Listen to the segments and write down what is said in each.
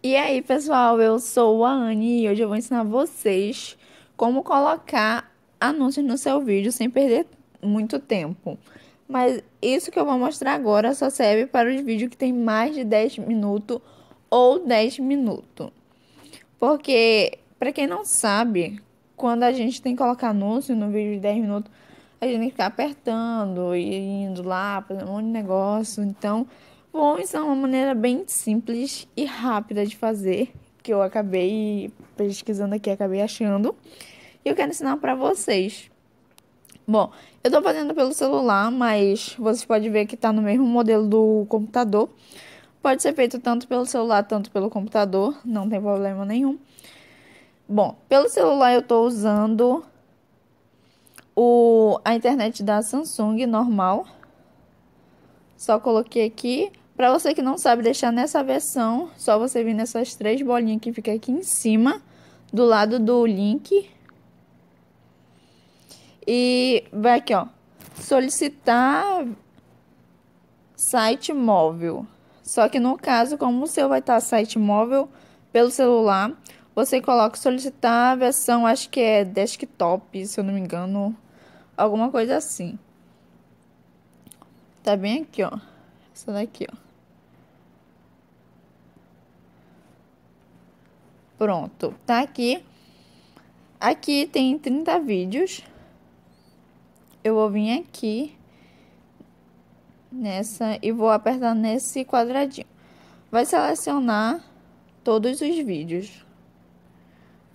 E aí, pessoal, eu sou a Anne e hoje eu vou ensinar vocês como colocar anúncios no seu vídeo sem perder muito tempo. Mas isso que eu vou mostrar agora só serve para os vídeos que tem mais de 10 minutos ou 10 minutos. Porque, para quem não sabe, quando a gente tem que colocar anúncio no vídeo de 10 minutos, a gente tem que ficar apertando e indo lá, fazendo um monte de negócio. Então, bom isso é uma maneira bem simples e rápida de fazer, que eu acabei pesquisando aqui, acabei achando, e eu quero ensinar para vocês. Bom, eu estou fazendo pelo celular, mas vocês podem ver que está no mesmo modelo do computador. Pode ser feito tanto pelo celular, tanto pelo computador, não tem problema nenhum. Bom, pelo celular eu estou usando o, a internet da Samsung normal. Só coloquei aqui para você que não sabe deixar nessa versão, só você vir nessas três bolinhas que fica aqui em cima, do lado do link. E vai aqui, ó. Solicitar site móvel. Só que no caso, como o seu vai estar tá site móvel pelo celular, você coloca solicitar a versão, acho que é desktop, se eu não me engano, alguma coisa assim. Tá bem aqui, ó. Essa daqui, ó. Pronto, tá aqui. Aqui tem 30 vídeos. Eu vou vir aqui nessa e vou apertar nesse quadradinho. Vai selecionar todos os vídeos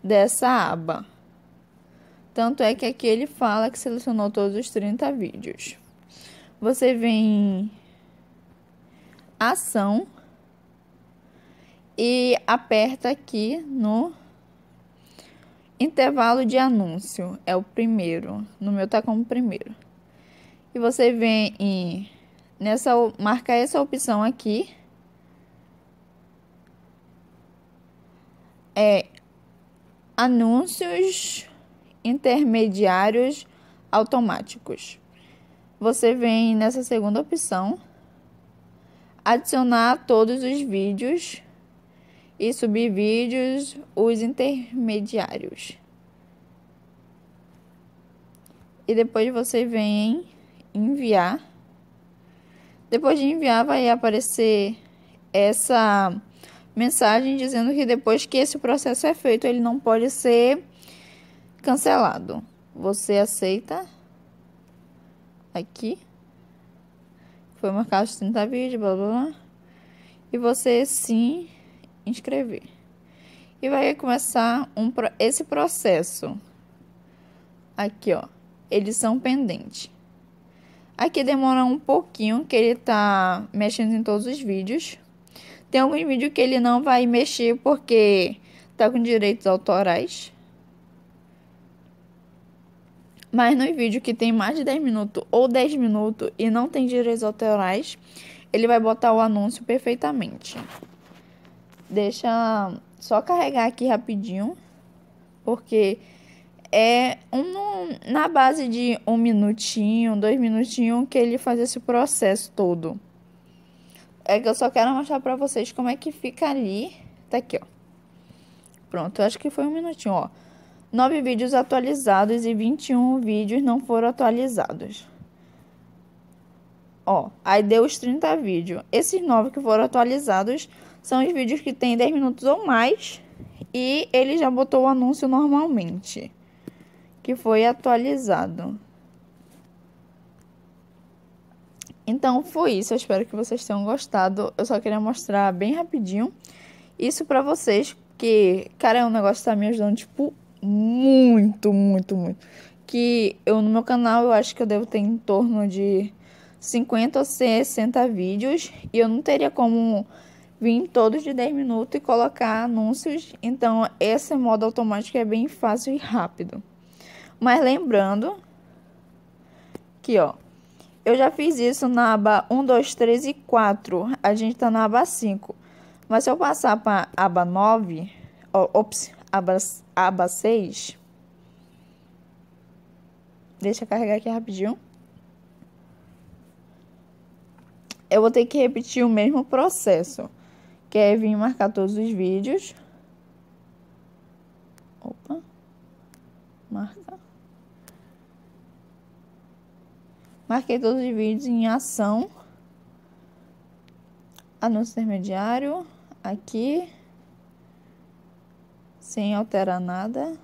dessa aba. Tanto é que aqui ele fala que selecionou todos os 30 vídeos. Você vem ação e aperta aqui no intervalo de anúncio. É o primeiro. No meu tá como primeiro. E você vem em nessa marca essa opção aqui. É anúncios intermediários automáticos. Você vem nessa segunda opção adicionar todos os vídeos e subir vídeos os intermediários. E depois você vem enviar. Depois de enviar vai aparecer essa mensagem dizendo que depois que esse processo é feito, ele não pode ser cancelado. Você aceita aqui. Foi marcado 30 vídeos, blá blá blá. E você sim inscrever. E vai começar um, esse processo. Aqui, ó, edição pendente. Aqui demora um pouquinho que ele tá mexendo em todos os vídeos. Tem alguns vídeos que ele não vai mexer porque tá com direitos autorais. Mas nos vídeos que tem mais de 10 minutos ou 10 minutos e não tem direitos autorais, ele vai botar o anúncio perfeitamente. Deixa só carregar aqui rapidinho, porque é um, na base de um minutinho, dois minutinhos que ele faz esse processo todo. É que eu só quero mostrar pra vocês como é que fica ali. Tá aqui, ó. Pronto, acho que foi um minutinho, ó. nove vídeos atualizados e 21 vídeos não foram atualizados. Ó, aí deu os 30 vídeos. Esses nove que foram atualizados são os vídeos que tem 10 minutos ou mais e ele já botou o anúncio normalmente, que foi atualizado. Então foi isso, eu espero que vocês tenham gostado. Eu só queria mostrar bem rapidinho isso para vocês, que cara, é um negócio que tá me ajudando tipo muito, muito, muito. Que eu no meu canal eu acho que eu devo ter em torno de 50 ou 60 vídeos e eu não teria como vir todos de 10 minutos e colocar anúncios. Então, esse modo automático é bem fácil e rápido. Mas lembrando que, ó, eu já fiz isso na aba 1, 2, 3 e 4. A gente tá na aba 5. Mas se eu passar para aba 9, ó, ops, aba, aba 6. Deixa eu carregar aqui rapidinho. Eu vou ter que repetir o mesmo processo quer vir marcar todos os vídeos. Opa. Marca. Marquei todos os vídeos em ação. Anúncio intermediário. Aqui. Sem alterar nada.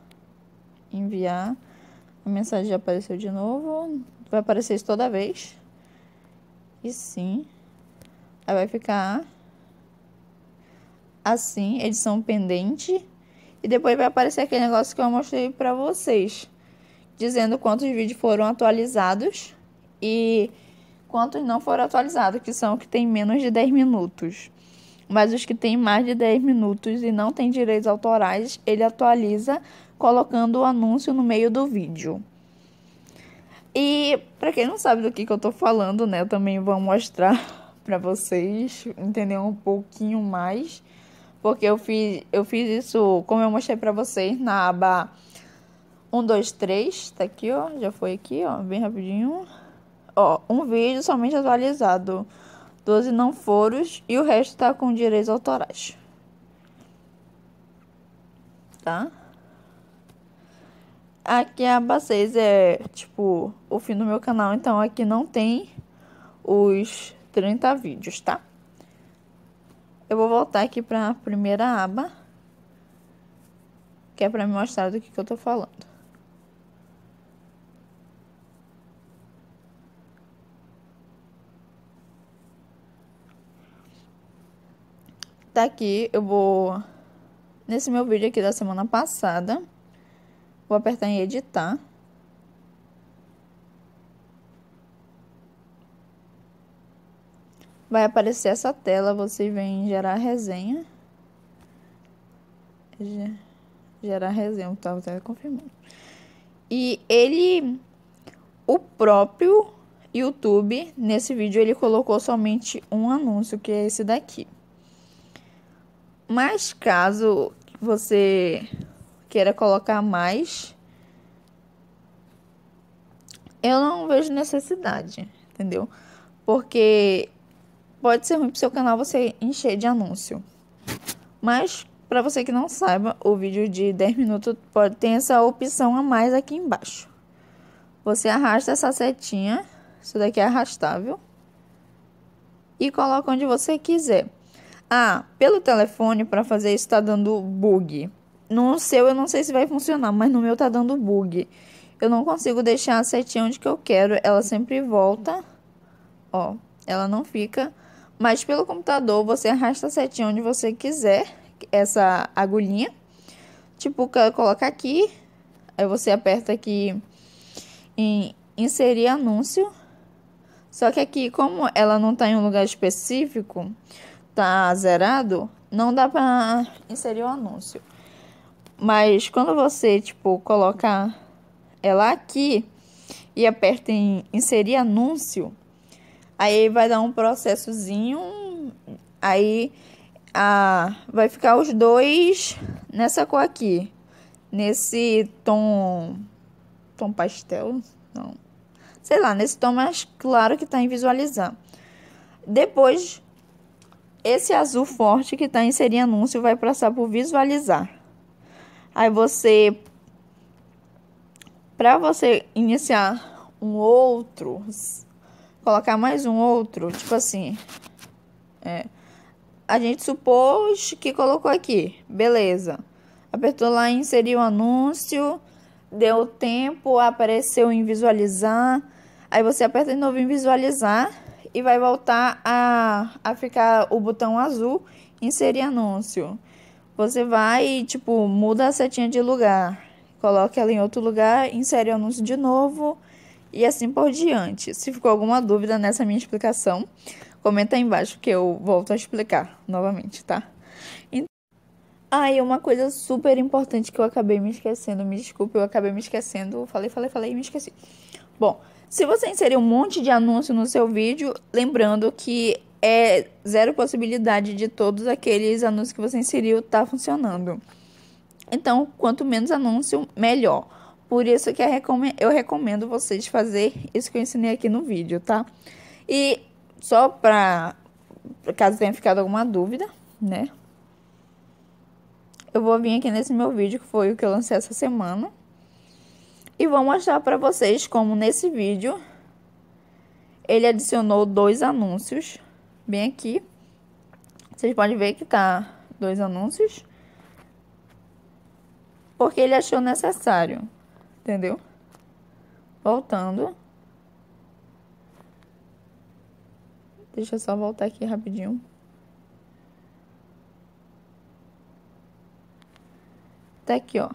Enviar. A mensagem já apareceu de novo. Vai aparecer isso toda vez. E sim. Aí vai ficar assim, edição pendente. E depois vai aparecer aquele negócio que eu mostrei para vocês, dizendo quantos vídeos foram atualizados e quantos não foram atualizados, que são os que tem menos de 10 minutos. Mas os que tem mais de 10 minutos e não tem direitos autorais, ele atualiza colocando o anúncio no meio do vídeo. E para quem não sabe do que, que eu tô falando, né, eu também vou mostrar para vocês entender um pouquinho mais porque eu fiz, eu fiz isso como eu mostrei pra vocês na aba 1, 2, 3, tá aqui, ó, já foi aqui, ó, bem rapidinho. Ó, um vídeo somente atualizado, 12 não foros e o resto tá com direitos autorais. Tá? Aqui a aba 6 é, tipo, o fim do meu canal, então aqui não tem os 30 vídeos, tá? Eu vou voltar aqui para a primeira aba, que é para me mostrar do que, que eu estou falando. Tá aqui, eu vou... Nesse meu vídeo aqui da semana passada, vou apertar em editar. Vai aparecer essa tela, você vem gerar resenha. Gerar resenha, eu tava até confirmando. E ele, o próprio YouTube, nesse vídeo, ele colocou somente um anúncio, que é esse daqui. Mas caso você queira colocar mais, eu não vejo necessidade, entendeu? Porque pode ser ruim para seu canal você encher de anúncio. Mas, para você que não saiba, o vídeo de 10 minutos pode essa opção a mais aqui embaixo. Você arrasta essa setinha, isso daqui é arrastável, e coloca onde você quiser. Ah, pelo telefone para fazer isso tá dando bug. No seu eu não sei se vai funcionar, mas no meu tá dando bug. Eu não consigo deixar a setinha onde que eu quero, ela sempre volta. Ó, ela não fica mas pelo computador, você arrasta a setinha onde você quiser, essa agulhinha. Tipo, coloca aqui, aí você aperta aqui em inserir anúncio. Só que aqui, como ela não está em um lugar específico, tá zerado, não dá para inserir o anúncio. Mas quando você, tipo, colocar ela aqui e aperta em inserir anúncio, Aí vai dar um processozinho, aí a, vai ficar os dois nessa cor aqui, nesse tom, tom pastel, não, sei lá, nesse tom mais claro que tá em visualizar. Depois, esse azul forte que tá em inserir anúncio vai passar por visualizar. Aí você, para você iniciar um outro colocar mais um outro, tipo assim. É, a gente supôs que colocou aqui, beleza. Apertou lá em inserir o anúncio, deu tempo, apareceu em visualizar. Aí você aperta de novo em visualizar e vai voltar a, a ficar o botão azul, inserir anúncio. Você vai tipo, muda a setinha de lugar. Coloca ela em outro lugar, insere o anúncio de novo e assim por diante. Se ficou alguma dúvida nessa minha explicação, comenta aí embaixo que eu volto a explicar novamente, tá? Então... Ah, e uma coisa super importante que eu acabei me esquecendo, me desculpe, eu acabei me esquecendo, falei, falei, falei e me esqueci. Bom, se você inserir um monte de anúncio no seu vídeo, lembrando que é zero possibilidade de todos aqueles anúncios que você inseriu tá funcionando. Então, quanto menos anúncio, melhor. Por isso que é eu recomendo vocês fazer isso que eu ensinei aqui no vídeo, tá? E só para caso tenha ficado alguma dúvida, né? Eu vou vir aqui nesse meu vídeo que foi o que eu lancei essa semana e vou mostrar para vocês como nesse vídeo ele adicionou dois anúncios bem aqui. Vocês podem ver que tá dois anúncios. Porque ele achou necessário entendeu? Voltando. Deixa eu só voltar aqui rapidinho. Tá aqui, ó.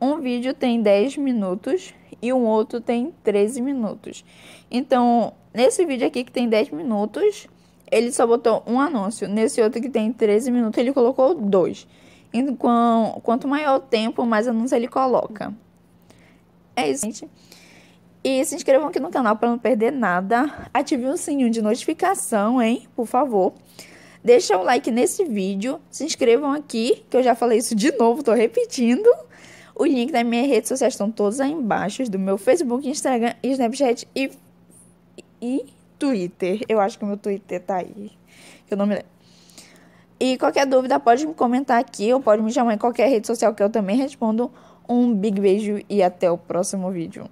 Um vídeo tem 10 minutos e um outro tem 13 minutos. Então, nesse vídeo aqui que tem 10 minutos, ele só botou um anúncio. Nesse outro que tem 13 minutos, ele colocou dois quanto maior o tempo, mais anúncios ele coloca. É isso, gente. E se inscrevam aqui no canal para não perder nada. Ative o sininho de notificação, hein? Por favor. Deixa o um like nesse vídeo. Se inscrevam aqui, que eu já falei isso de novo, tô repetindo. O link das minhas redes sociais estão todos aí embaixo, do meu Facebook, Instagram, Snapchat e, e Twitter. Eu acho que o meu Twitter tá aí, que eu não me lembro. E qualquer dúvida pode me comentar aqui ou pode me chamar em qualquer rede social que eu também respondo. Um big beijo e até o próximo vídeo.